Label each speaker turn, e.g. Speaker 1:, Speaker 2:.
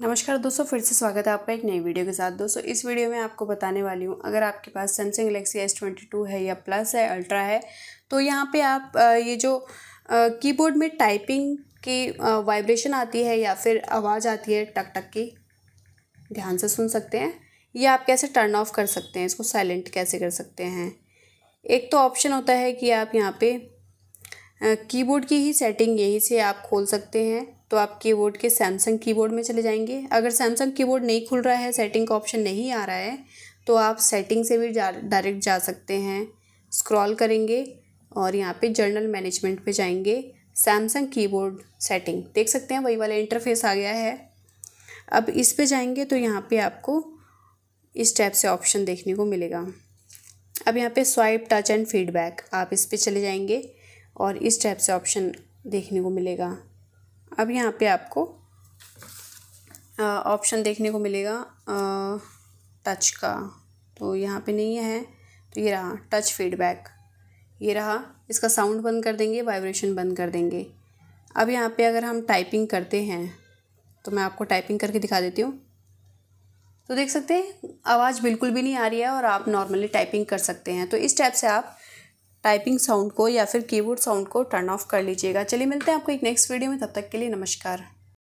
Speaker 1: नमस्कार दोस्तों फिर से स्वागत है आपका एक नई वीडियो के साथ दोस्तों इस वीडियो में आपको बताने वाली हूँ अगर आपके पास Samsung Galaxy S twenty two है या प्लस है अल्ट्रा है तो यहाँ पे आप ये जो कीबोर्ड में टाइपिंग की वाइब्रेशन आती है या फिर आवाज़ आती है टक टक की ध्यान से सुन सकते हैं या आप कैसे टर्न ऑफ कर सकते हैं इसको साइलेंट कैसे कर सकते हैं एक तो ऑप्शन होता है कि आप यहाँ पर कीबोर्ड की ही सेटिंग यहीं से आप खोल सकते हैं तो आप कीबोर्ड के सैमसंग कीबोर्ड में चले जाएंगे अगर सैमसंग कीबोर्ड नहीं खुल रहा है सेटिंग का ऑप्शन नहीं आ रहा है तो आप सेटिंग से भी डायरेक्ट जा, सकते हैं स्क्रॉल करेंगे और यहाँ पे जर्नल मैनेजमेंट पे जाएंगे सैमसंग कीबोर्ड सेटिंग देख सकते हैं वही वाला इंटरफेस आ गया है अब इस पर जाएंगे तो यहाँ पर आपको इस टाइप से ऑप्शन देखने को मिलेगा अब यहाँ पर स्वाइप टच एंड फीडबैक आप इस पर चले जाएँगे और इस टाइप से ऑप्शन देखने को मिलेगा अब यहाँ पे आपको ऑप्शन देखने को मिलेगा टच का तो यहाँ पे नहीं है तो ये रहा टच फीडबैक ये रहा इसका साउंड बंद कर देंगे वाइब्रेशन बंद कर देंगे अब यहाँ पे अगर हम टाइपिंग करते हैं तो मैं आपको टाइपिंग करके दिखा देती हूँ तो देख सकते हैं आवाज़ बिल्कुल भी नहीं आ रही है और आप नॉर्मली टाइपिंग कर सकते हैं तो इस टाइप से आप टाइपिंग साउंड को या फिर कीबोर्ड साउंड को टर्न ऑफ कर लीजिएगा चलिए मिलते हैं आपको एक नेक्स्ट वीडियो में तब तक के लिए नमस्कार